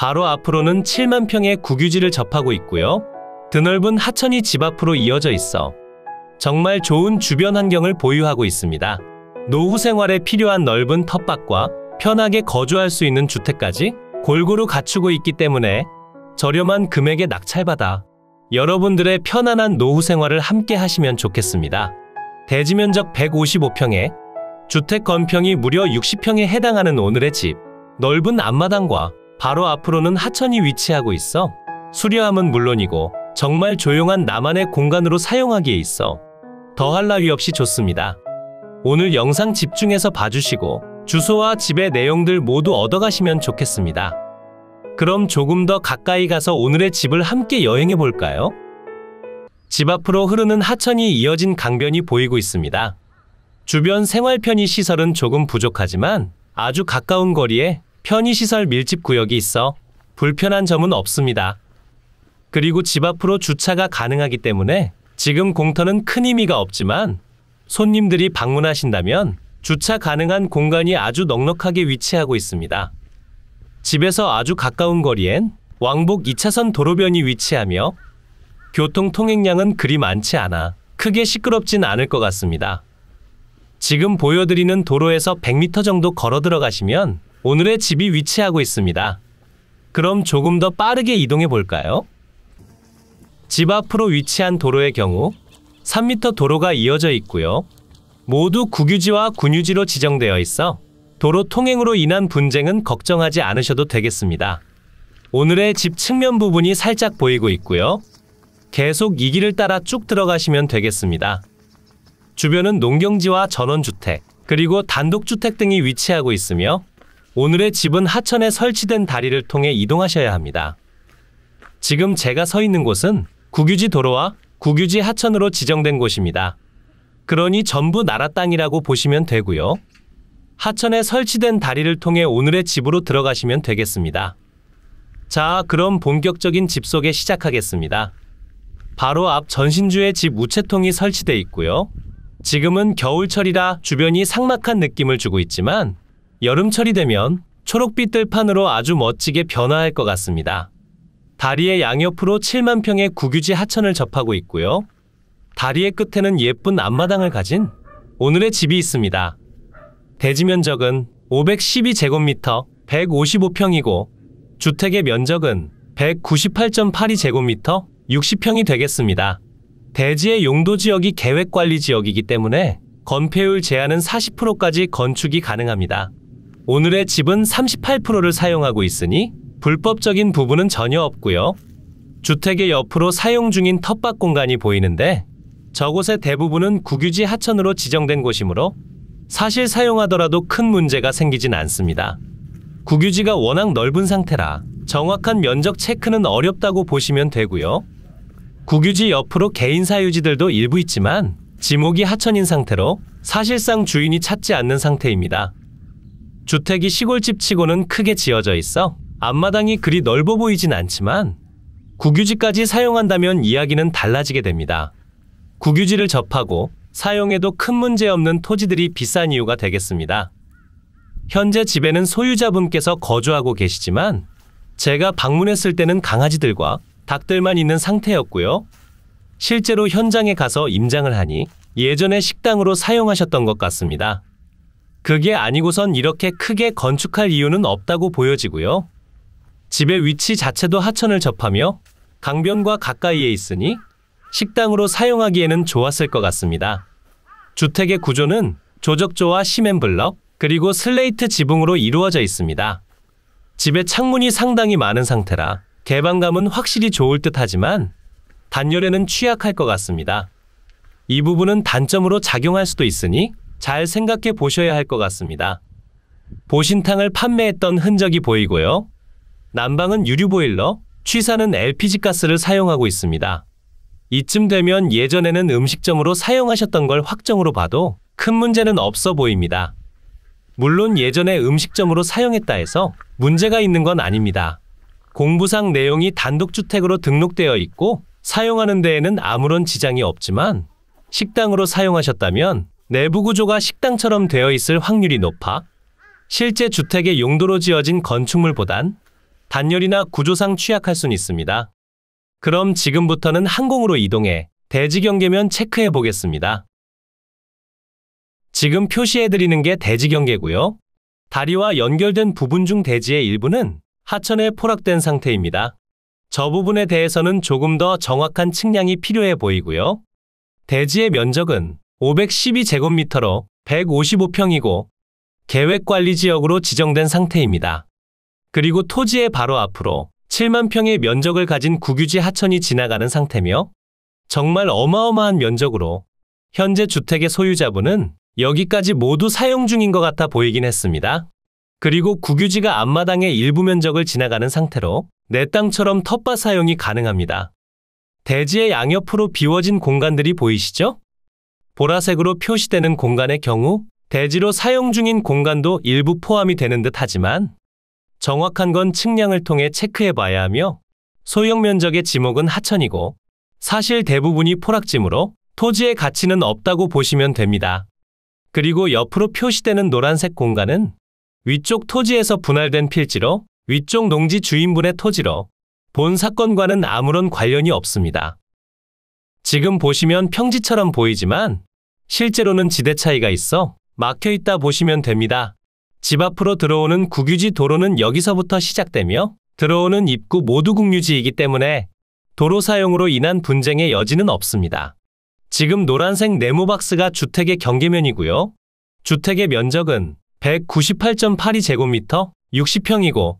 바로 앞으로는 7만 평의 국유지를 접하고 있고요. 드넓은 하천이 집 앞으로 이어져 있어 정말 좋은 주변 환경을 보유하고 있습니다. 노후 생활에 필요한 넓은 텃밭과 편하게 거주할 수 있는 주택까지 골고루 갖추고 있기 때문에 저렴한 금액에 낙찰받아 여러분들의 편안한 노후 생활을 함께 하시면 좋겠습니다. 대지 면적 155평에 주택 건평이 무려 60평에 해당하는 오늘의 집 넓은 앞마당과 바로 앞으로는 하천이 위치하고 있어 수려함은 물론이고 정말 조용한 나만의 공간으로 사용하기에 있어 더할 나위 없이 좋습니다. 오늘 영상 집중해서 봐주시고 주소와 집의 내용들 모두 얻어가시면 좋겠습니다. 그럼 조금 더 가까이 가서 오늘의 집을 함께 여행해 볼까요? 집 앞으로 흐르는 하천이 이어진 강변이 보이고 있습니다. 주변 생활 편의 시설은 조금 부족하지만 아주 가까운 거리에 편의시설 밀집 구역이 있어 불편한 점은 없습니다. 그리고 집 앞으로 주차가 가능하기 때문에 지금 공터는 큰 의미가 없지만 손님들이 방문하신다면 주차 가능한 공간이 아주 넉넉하게 위치하고 있습니다. 집에서 아주 가까운 거리엔 왕복 2차선 도로변이 위치하며 교통 통행량은 그리 많지 않아 크게 시끄럽진 않을 것 같습니다. 지금 보여드리는 도로에서 100m 정도 걸어 들어가시면 오늘의 집이 위치하고 있습니다. 그럼 조금 더 빠르게 이동해 볼까요? 집 앞으로 위치한 도로의 경우 3m 도로가 이어져 있고요. 모두 국유지와 군유지로 지정되어 있어 도로 통행으로 인한 분쟁은 걱정하지 않으셔도 되겠습니다. 오늘의 집 측면 부분이 살짝 보이고 있고요. 계속 이 길을 따라 쭉 들어가시면 되겠습니다. 주변은 농경지와 전원주택, 그리고 단독주택 등이 위치하고 있으며 오늘의 집은 하천에 설치된 다리를 통해 이동하셔야 합니다. 지금 제가 서 있는 곳은 국유지 도로와 국유지 하천으로 지정된 곳입니다. 그러니 전부 나라 땅이라고 보시면 되고요. 하천에 설치된 다리를 통해 오늘의 집으로 들어가시면 되겠습니다. 자, 그럼 본격적인 집 소개 시작하겠습니다. 바로 앞전신주의집 우체통이 설치돼 있고요. 지금은 겨울철이라 주변이 삭막한 느낌을 주고 있지만 여름철이 되면 초록빛 들판으로 아주 멋지게 변화할 것 같습니다. 다리의 양옆으로 7만 평의 국유지 하천을 접하고 있고요. 다리의 끝에는 예쁜 앞마당을 가진 오늘의 집이 있습니다. 대지 면적은 512제곱미터 155평이고 주택의 면적은 198.82제곱미터 60평이 되겠습니다. 대지의 용도 지역이 계획관리 지역이기 때문에 건폐율 제한은 40%까지 건축이 가능합니다. 오늘의 집은 38%를 사용하고 있으니 불법적인 부분은 전혀 없고요. 주택의 옆으로 사용 중인 텃밭 공간이 보이는데 저곳의 대부분은 국유지 하천으로 지정된 곳이므로 사실 사용하더라도 큰 문제가 생기진 않습니다. 국유지가 워낙 넓은 상태라 정확한 면적 체크는 어렵다고 보시면 되고요. 국유지 옆으로 개인 사유지들도 일부 있지만 지목이 하천인 상태로 사실상 주인이 찾지 않는 상태입니다. 주택이 시골집치고는 크게 지어져 있어 앞마당이 그리 넓어 보이진 않지만 국유지까지 사용한다면 이야기는 달라지게 됩니다. 국유지를 접하고 사용해도 큰 문제 없는 토지들이 비싼 이유가 되겠습니다. 현재 집에는 소유자분께서 거주하고 계시지만 제가 방문했을 때는 강아지들과 닭들만 있는 상태였고요. 실제로 현장에 가서 임장을 하니 예전에 식당으로 사용하셨던 것 같습니다. 그게 아니고선 이렇게 크게 건축할 이유는 없다고 보여지고요. 집의 위치 자체도 하천을 접하며 강변과 가까이에 있으니 식당으로 사용하기에는 좋았을 것 같습니다. 주택의 구조는 조적조와 시멘블럭 그리고 슬레이트 지붕으로 이루어져 있습니다. 집에 창문이 상당히 많은 상태라 개방감은 확실히 좋을 듯 하지만 단열에는 취약할 것 같습니다. 이 부분은 단점으로 작용할 수도 있으니 잘 생각해 보셔야 할 것 같습니다. 보신탕을 판매했던 흔적이 보이고요. 난방은 유류보일러, 취사는 LPG 가스를 사용하고 있습니다. 이쯤 되면 예전에는 음식점으로 사용하셨던 걸 확정으로 봐도 큰 문제는 없어 보입니다. 물론 예전에 음식점으로 사용했다 해서 문제가 있는 건 아닙니다. 공부상 내용이 단독주택으로 등록되어 있고 사용하는 데에는 아무런 지장이 없지만 식당으로 사용하셨다면 내부 구조가 식당처럼 되어 있을 확률이 높아 실제 주택의 용도로 지어진 건축물보단 단열이나 구조상 취약할 순 있습니다. 그럼 지금부터는 항공으로 이동해 대지경계면 체크해 보겠습니다. 지금 표시해드리는 게 대지경계고요. 다리와 연결된 부분 중 대지의 일부는 하천에 포락된 상태입니다. 저 부분에 대해서는 조금 더 정확한 측량이 필요해 보이고요. 대지의 면적은 512제곱미터로 155평이고 계획관리지역으로 지정된 상태입니다. 그리고 토지의 바로 앞으로 7만 평의 면적을 가진 국유지 하천이 지나가는 상태며 정말 어마어마한 면적으로 현재 주택의 소유자분은 여기까지 모두 사용 중인 것 같아 보이긴 했습니다. 그리고 국유지가 앞마당의 일부 면적을 지나가는 상태로 내 땅처럼 텃밭 사용이 가능합니다. 대지의 양옆으로 비워진 공간들이 보이시죠? 보라색으로 표시되는 공간의 경우 대지로 사용 중인 공간도 일부 포함이 되는 듯 하지만 정확한 건 측량을 통해 체크해 봐야 하며 소형 면적의 지목은 하천이고 사실 대부분이 포락지므로 토지의 가치는 없다고 보시면 됩니다. 그리고 옆으로 표시되는 노란색 공간은 위쪽 토지에서 분할된 필지로 위쪽 농지 주인분의 토지로 본 사건과는 아무런 관련이 없습니다. 지금 보시면 평지처럼 보이지만 실제로는 지대 차이가 있어 막혀 있다 보시면 됩니다. 집 앞으로 들어오는 국유지 도로는 여기서부터 시작되며 들어오는 입구 모두 국유지이기 때문에 도로 사용으로 인한 분쟁의 여지는 없습니다. 지금 노란색 네모박스가 주택의 경계면이고요. 주택의 면적은 198.82제곱미터 60평이고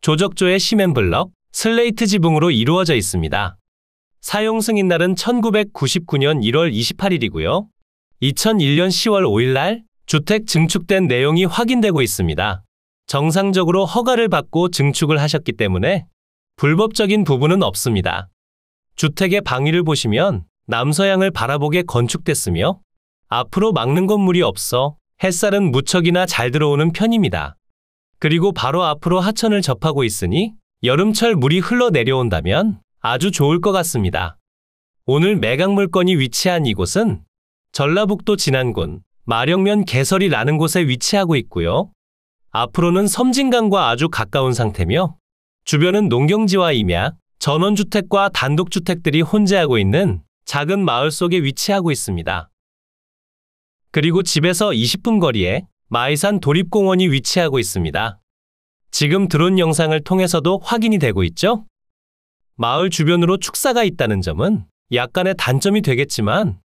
조적조의 시멘블럭, 슬레이트 지붕으로 이루어져 있습니다. 사용 승인날은 1999년 1월 28일이고요. 2001년 10월 5일 날 주택 증축된 내용이 확인되고 있습니다. 정상적으로 허가를 받고 증축을 하셨기 때문에 불법적인 부분은 없습니다. 주택의 방위를 보시면 남서양을 바라보게 건축됐으며 앞으로 막는 건물이 없어 햇살은 무척이나 잘 들어오는 편입니다. 그리고 바로 앞으로 하천을 접하고 있으니 여름철 물이 흘러내려온다면 아주 좋을 것 같습니다. 오늘 매각 물건이 위치한 이곳은 전라북도 진안군 마령면 개설이라는 곳에 위치하고 있고요. 앞으로는 섬진강과 아주 가까운 상태며 주변은 농경지와 임야, 전원주택과 단독주택들이 혼재하고 있는 작은 마을 속에 위치하고 있습니다. 그리고 집에서 20분 거리에 마이산 도립공원이 위치하고 있습니다. 지금 드론 영상을 통해서도 확인이 되고 있죠? 마을 주변으로 축사가 있다는 점은 약간의 단점이 되겠지만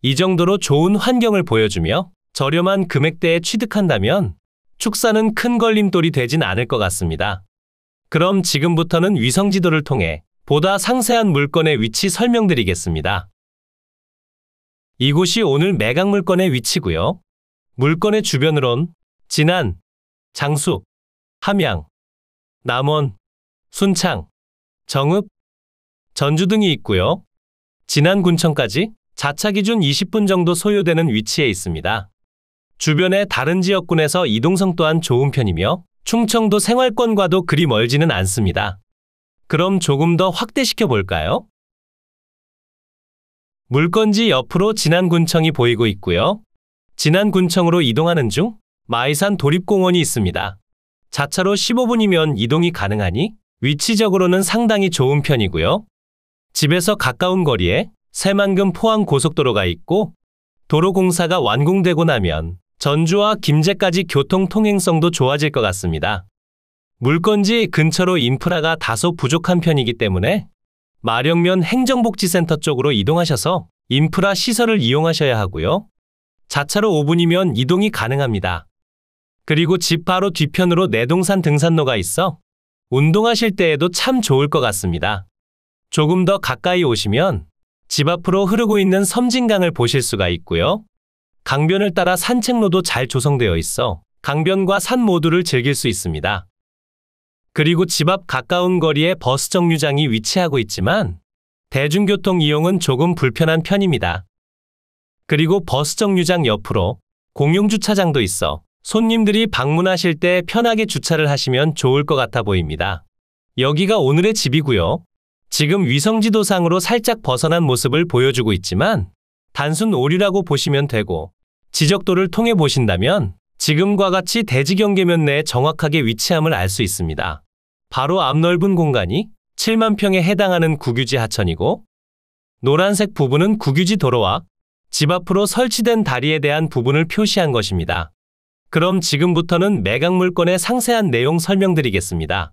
이 정도로 좋은 환경을 보여주며 저렴한 금액대에 취득한다면 축사는 큰 걸림돌이 되진 않을 것 같습니다. 그럼 지금부터는 위성지도를 통해 보다 상세한 물건의 위치 설명드리겠습니다. 이곳이 오늘 매각 물건의 위치고요. 물건의 주변으론 진안, 장수, 함양, 남원, 순창, 정읍, 전주 등이 있고요. 진안군청까지 자차 기준 20분 정도 소요되는 위치에 있습니다. 주변의 다른 지역군에서 이동성 또한 좋은 편이며 충청도 생활권과도 그리 멀지는 않습니다. 그럼 조금 더 확대시켜 볼까요? 물건지 옆으로 진안군청이 보이고 있고요. 진안군청으로 이동하는 중 마이산 도립공원이 있습니다. 자차로 15분이면 이동이 가능하니 위치적으로는 상당히 좋은 편이고요. 집에서 가까운 거리에 새만금 포항 고속도로가 있고 도로공사가 완공되고 나면 전주와 김제까지 교통 통행성도 좋아질 것 같습니다. 물건지 근처로 인프라가 다소 부족한 편이기 때문에 마령면 행정복지센터 쪽으로 이동하셔서 인프라 시설을 이용하셔야 하고요. 자차로 5분이면 이동이 가능합니다. 그리고 집 바로 뒤편으로 내동산 등산로가 있어 운동하실 때에도 참 좋을 것 같습니다. 조금 더 가까이 오시면 집 앞으로 흐르고 있는 섬진강을 보실 수가 있고요. 강변을 따라 산책로도 잘 조성되어 있어 강변과 산 모두를 즐길 수 있습니다. 그리고 집 앞 가까운 거리에 버스 정류장이 위치하고 있지만 대중교통 이용은 조금 불편한 편입니다. 그리고 버스 정류장 옆으로 공용 주차장도 있어 손님들이 방문하실 때 편하게 주차를 하시면 좋을 것 같아 보입니다. 여기가 오늘의 집이고요. 지금 위성지도상으로 살짝 벗어난 모습을 보여주고 있지만 단순 오류라고 보시면 되고 지적도를 통해 보신다면 지금과 같이 대지경계면 내에 정확하게 위치함을 알 수 있습니다. 바로 앞넓은 공간이 7만 평에 해당하는 국유지 하천이고 노란색 부분은 국유지 도로와 집 앞으로 설치된 다리에 대한 부분을 표시한 것입니다. 그럼 지금부터는 매각 물건의 상세한 내용 설명드리겠습니다.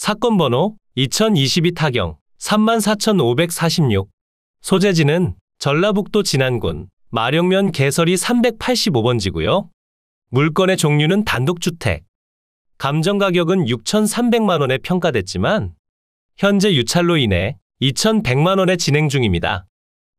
사건 번호 2022 타경 34,546 소재지는 전라북도 진안군 마령면 개설이 385번지고요. 물건의 종류는 단독주택. 감정가격은 6,300만 원에 평가됐지만 현재 유찰로 인해 2,100만 원에 진행 중입니다.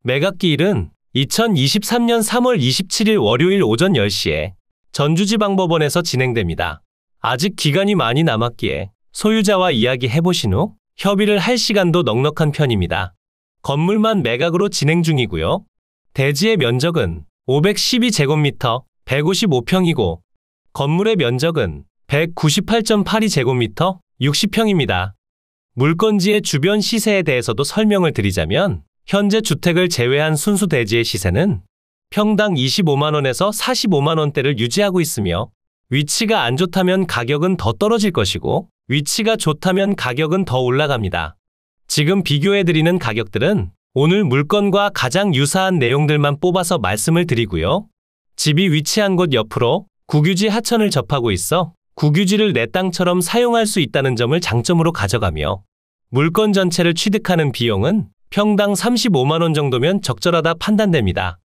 매각기일은 2023년 3월 27일 월요일 오전 10시에 전주지방법원에서 진행됩니다. 아직 기간이 많이 남았기에 소유자와 이야기해보신 후 협의를 할 시간도 넉넉한 편입니다. 건물만 매각으로 진행 중이고요. 대지의 면적은 512제곱미터 155평이고 건물의 면적은 198.82제곱미터 60평입니다. 물건지의 주변 시세에 대해서도 설명을 드리자면 현재 주택을 제외한 순수 대지의 시세는 평당 25만원에서 45만원대를 유지하고 있으며 위치가 안 좋다면 가격은 더 떨어질 것이고 위치가 좋다면 가격은 더 올라갑니다. 지금 비교해드리는 가격들은 오늘 물건과 가장 유사한 내용들만 뽑아서 말씀을 드리고요. 집이 위치한 곳 옆으로 국유지 하천을 접하고 있어 국유지를 내 땅처럼 사용할 수 있다는 점을 장점으로 가져가며 물건 전체를 취득하는 비용은 평당 35만원 정도면 적절하다 판단됩니다.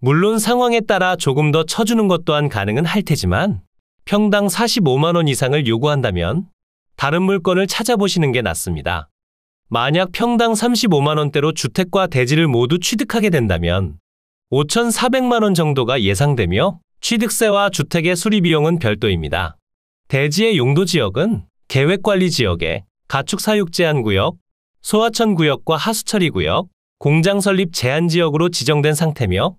물론 상황에 따라 조금 더 쳐주는 것 또한 가능은 할 테지만 평당 45만 원 이상을 요구한다면 다른 물건을 찾아보시는 게 낫습니다. 만약 평당 35만 원대로 주택과 대지를 모두 취득하게 된다면 5,400만 원 정도가 예상되며 취득세와 주택의 수리 비용은 별도입니다. 대지의 용도 지역은 계획관리 지역에 가축 사육 제한 구역, 소하천 구역과 하수처리 구역, 공장 설립 제한 지역으로 지정된 상태며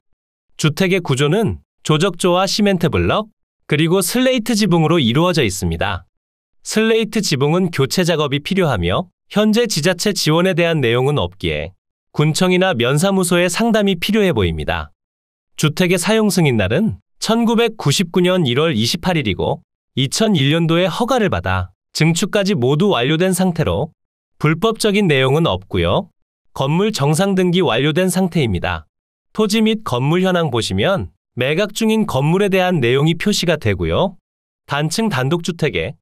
주택의 구조는 조적조와 시멘트 블럭, 그리고 슬레이트 지붕으로 이루어져 있습니다. 슬레이트 지붕은 교체 작업이 필요하며 현재 지자체 지원에 대한 내용은 없기에 군청이나 면사무소의 상담이 필요해 보입니다. 주택의 사용 승인 날은 1999년 1월 28일이고 2001년도에 허가를 받아 증축까지 모두 완료된 상태로 불법적인 내용은 없고요. 건물 정상 등기 완료된 상태입니다. 토지 및 건물 현황 보시면 매각 중인 건물에 대한 내용이 표시가 되고요. 단층 단독주택에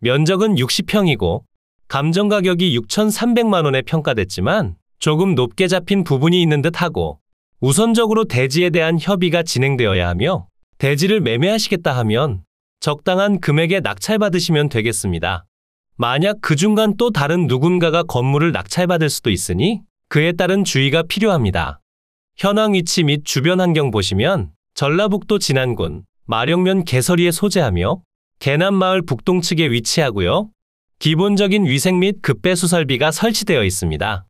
면적은 60평이고 감정 가격이 6,300만 원에 평가됐지만 조금 높게 잡힌 부분이 있는 듯하고 우선적으로 대지에 대한 협의가 진행되어야 하며 대지를 매매하시겠다 하면 적당한 금액에 낙찰받으시면 되겠습니다. 만약 그 중간 또 다른 누군가가 건물을 낙찰받을 수도 있으니 그에 따른 주의가 필요합니다. 현황 위치 및 주변 환경 보시면 전라북도 진안군 마령면 개설리에 소재하며 개남마을 북동측에 위치하고요. 기본적인 위생 및 급배수설비가 설치되어 있습니다.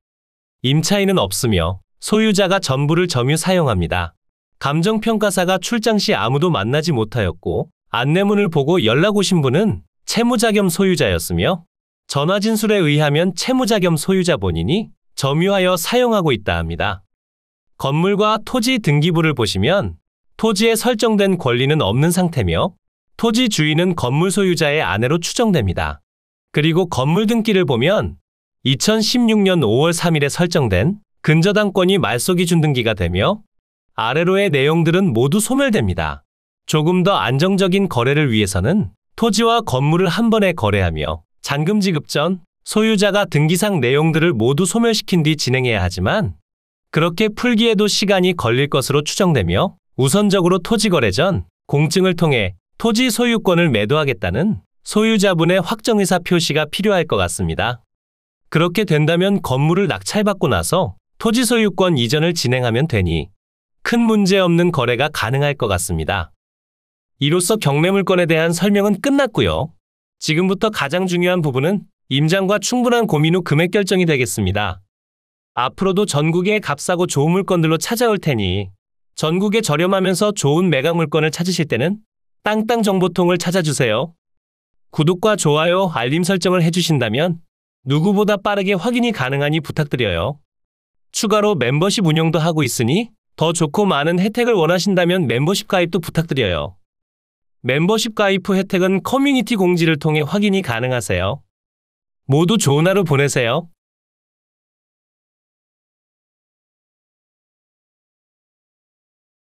임차인은 없으며 소유자가 전부를 점유 사용합니다. 감정평가사가 출장 시 아무도 만나지 못하였고 안내문을 보고 연락 오신 분은 채무자 겸 소유자였으며 전화 진술에 의하면 채무자 겸 소유자 본인이 점유하여 사용하고 있다 합니다. 건물과 토지 등기부를 보시면 토지에 설정된 권리는 없는 상태며 토지 주인은 건물 소유자의 아내로 추정됩니다. 그리고 건물 등기를 보면 2016년 5월 3일에 설정된 근저당권이 말소기준 등기가 되며 아래로의 내용들은 모두 소멸됩니다. 조금 더 안정적인 거래를 위해서는 토지와 건물을 한 번에 거래하며 잔금 지급 전 소유자가 등기상 내용들을 모두 소멸시킨 뒤 진행해야 하지만 그렇게 풀기에도 시간이 걸릴 것으로 추정되며 우선적으로 토지거래 전 공증을 통해 토지 소유권을 매도하겠다는 소유자분의 확정의사 표시가 필요할 것 같습니다. 그렇게 된다면 건물을 낙찰받고 나서 토지 소유권 이전을 진행하면 되니 큰 문제 없는 거래가 가능할 것 같습니다. 이로써 경매물건에 대한 설명은 끝났고요. 지금부터 가장 중요한 부분은 임장과 충분한 고민 후 금액 결정이 되겠습니다. 앞으로도 전국에 값싸고 좋은 물건들로 찾아올 테니 전국에 저렴하면서 좋은 매각 물건을 찾으실 때는 땅땅 정보통을 찾아주세요. 구독과 좋아요, 알림 설정을 해주신다면 누구보다 빠르게 확인이 가능하니 부탁드려요. 추가로 멤버십 운영도 하고 있으니 더 좋고 많은 혜택을 원하신다면 멤버십 가입도 부탁드려요. 멤버십 가입 후 혜택은 커뮤니티 공지를 통해 확인이 가능하세요. 모두 좋은 하루 보내세요.